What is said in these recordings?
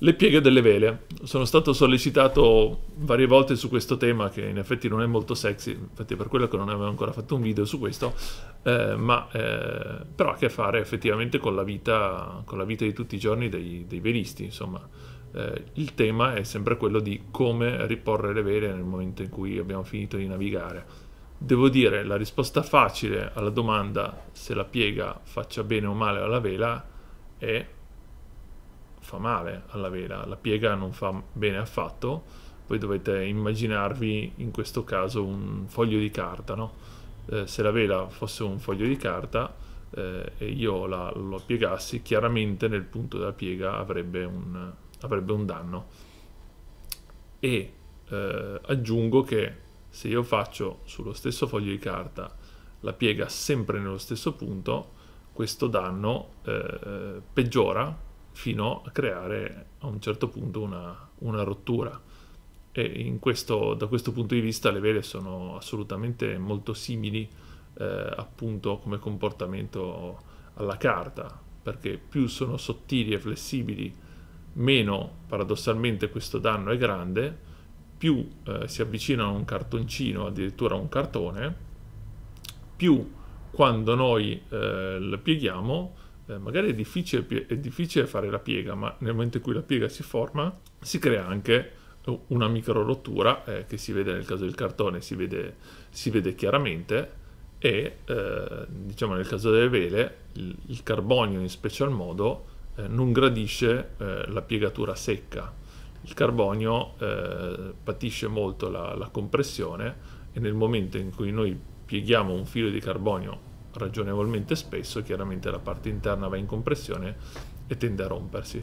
Le pieghe delle vele. Sono stato sollecitato varie volte su questo tema che in effetti non è molto sexy, infatti è per quello che non avevo ancora fatto un video su questo, eh, ma eh, però ha a che fare effettivamente con la vita, con la vita di tutti i giorni dei, dei velisti, insomma. Eh, il tema è sempre quello di come riporre le vele nel momento in cui abbiamo finito di navigare. Devo dire, la risposta facile alla domanda se la piega faccia bene o male alla vela è fa male alla vela, la piega non fa bene affatto, voi dovete immaginarvi in questo caso un foglio di carta, no? eh, se la vela fosse un foglio di carta eh, e io la, lo piegassi, chiaramente nel punto della piega avrebbe un, avrebbe un danno. E eh, aggiungo che se io faccio sullo stesso foglio di carta la piega sempre nello stesso punto, questo danno eh, peggiora fino a creare a un certo punto una, una rottura. E questo, da questo punto di vista le vele sono assolutamente molto simili eh, appunto come comportamento alla carta, perché più sono sottili e flessibili, meno paradossalmente questo danno è grande, più eh, si avvicinano a un cartoncino, addirittura a un cartone, più quando noi eh, lo pieghiamo eh, magari è difficile, è difficile, fare la piega, ma nel momento in cui la piega si forma si crea anche eh, una micro rottura eh, che si vede nel caso del cartone, si vede, si vede chiaramente e eh, diciamo nel caso delle vele il, il carbonio in special modo eh, non gradisce eh, la piegatura secca. Il carbonio patisce molto la, la compressione e nel momento in cui noi pieghiamo un filo di carbonio ragionevolmente spesso, chiaramente la parte interna va in compressione e tende a rompersi.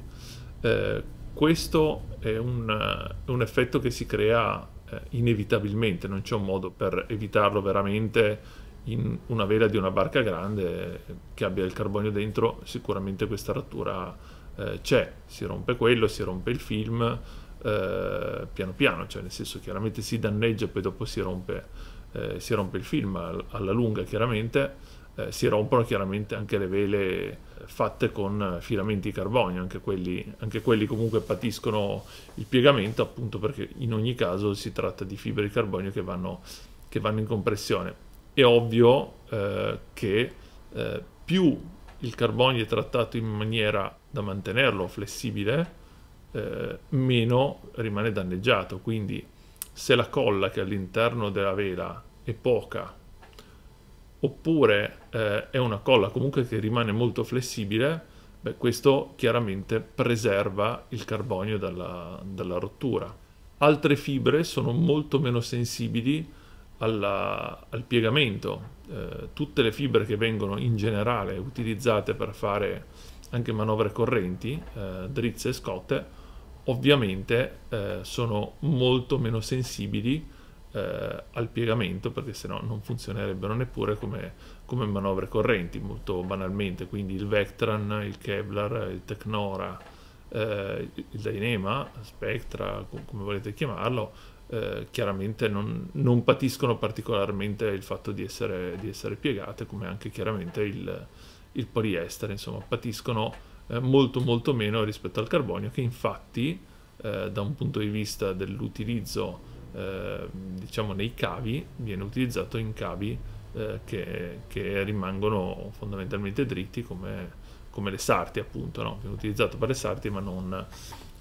Eh, questo è un, un, effetto che si crea eh, inevitabilmente, non c'è un modo per evitarlo veramente in una vela di una barca grande eh, che abbia il carbonio dentro, sicuramente questa rottura eh, c'è, si rompe quello, si rompe il film eh, piano piano, cioè nel senso chiaramente si danneggia e poi dopo si rompe, eh, si rompe il film alla lunga chiaramente eh, si rompono chiaramente anche le vele fatte con filamenti di carbonio, anche quelli, anche quelli comunque patiscono il piegamento appunto perché in ogni caso si tratta di fibre di carbonio che vanno, che vanno in compressione. È ovvio eh, che eh, più il carbonio è trattato in maniera da mantenerlo flessibile, eh, meno rimane danneggiato. Quindi se la colla che all'interno della vela è poca oppure eh, è una colla comunque che rimane molto flessibile, beh, questo chiaramente preserva il carbonio dalla, dalla rottura. Altre fibre sono molto meno sensibili alla, al piegamento. Eh, tutte le fibre che vengono in generale utilizzate per fare anche manovre correnti, eh, drizze e scotte, ovviamente eh, sono molto meno sensibili eh, al piegamento perché sennò non funzionerebbero neppure come, come, manovre correnti molto banalmente quindi il Vectran, il Kevlar, il Technora, eh, il Dynema, Spectra come volete chiamarlo eh, chiaramente non, non, patiscono particolarmente il fatto di essere, di essere piegate come anche chiaramente il, il poliestere insomma patiscono eh, molto molto meno rispetto al carbonio che infatti eh, da un punto di vista dell'utilizzo eh, diciamo nei cavi, viene utilizzato in cavi eh, che, che, rimangono fondamentalmente dritti come, come le sarti appunto, no? viene utilizzato per le sarti ma non,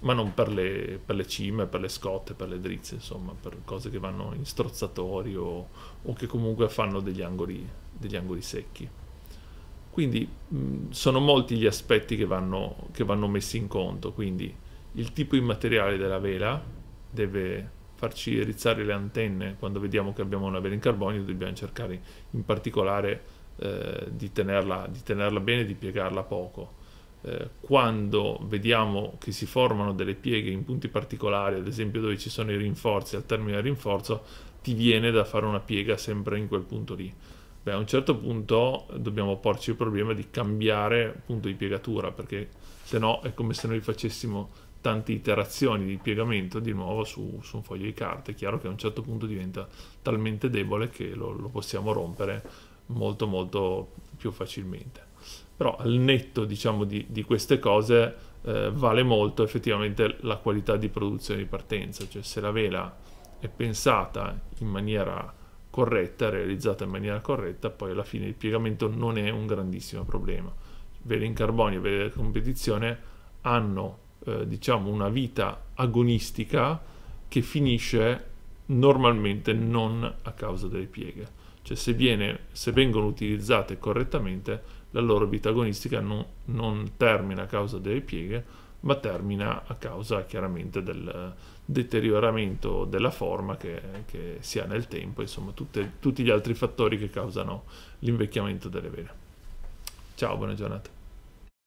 ma non per, le, per, le, cime, per le scotte, per le drizze, insomma per cose che vanno in strozzatori o, o che comunque fanno degli angoli, degli angoli secchi. Quindi mh, sono molti gli aspetti che vanno, che vanno messi in conto, quindi il tipo immateriale della vela deve farci rizzare le antenne quando vediamo che abbiamo una vela in carbonio, dobbiamo cercare in particolare eh, di, tenerla, di, tenerla, bene e di piegarla poco. Eh, quando vediamo che si formano delle pieghe in punti particolari, ad esempio dove ci sono i rinforzi, al termine del rinforzo, ti viene da fare una piega sempre in quel punto lì. Beh, a un certo punto dobbiamo porci il problema di cambiare punto di piegatura, perché se no è come se noi facessimo tante iterazioni di piegamento di nuovo su, su, un foglio di carta. È chiaro che a un certo punto diventa talmente debole che lo, lo possiamo rompere molto molto più facilmente. Però al netto diciamo, di, di queste cose eh, vale molto effettivamente la qualità di produzione di partenza, cioè se la vela è pensata in maniera corretta, realizzata in maniera corretta, poi alla fine il piegamento non è un grandissimo problema. Vele in carbonio e vele di competizione hanno eh, diciamo una vita agonistica che finisce normalmente non a causa delle pieghe. Cioè se, viene, se vengono utilizzate correttamente la loro vita agonistica non, non, termina a causa delle pieghe, ma termina a causa chiaramente del deterioramento della forma che, che si ha nel tempo, insomma tutte, tutti gli altri fattori che causano l'invecchiamento delle vene. Ciao, buona giornata.